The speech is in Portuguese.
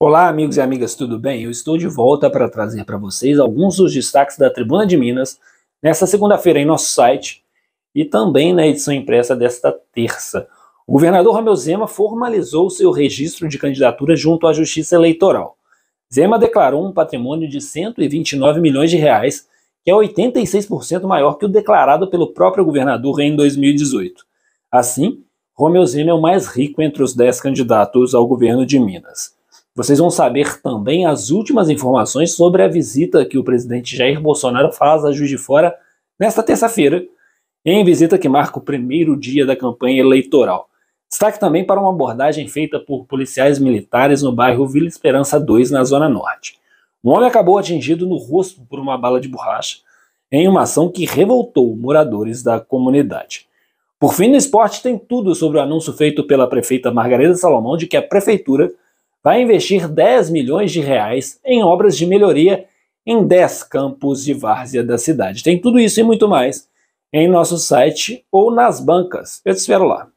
Olá, amigos e amigas, tudo bem? Eu estou de volta para trazer para vocês alguns dos destaques da Tribuna de Minas nesta segunda-feira em nosso site e também na edição impressa desta terça. O governador Romeu Zema formalizou seu registro de candidatura junto à Justiça Eleitoral. Zema declarou um patrimônio de 129 milhões de reais, que é 86% maior que o declarado pelo próprio governador em 2018. Assim, Romeu Zema é o mais rico entre os 10 candidatos ao governo de Minas. Vocês vão saber também as últimas informações sobre a visita que o presidente Jair Bolsonaro faz a Juiz de Fora nesta terça-feira, em visita que marca o primeiro dia da campanha eleitoral. Destaque também para uma abordagem feita por policiais militares no bairro Vila Esperança 2, na Zona Norte. Um homem acabou atingido no rosto por uma bala de borracha em uma ação que revoltou moradores da comunidade. Por fim, no esporte tem tudo sobre o anúncio feito pela prefeita Margarida Salomão de que a prefeitura vai investir 10 milhões de reais em obras de melhoria em 10 campos de várzea da cidade. Tem tudo isso e muito mais em nosso site ou nas bancas. Eu te espero lá.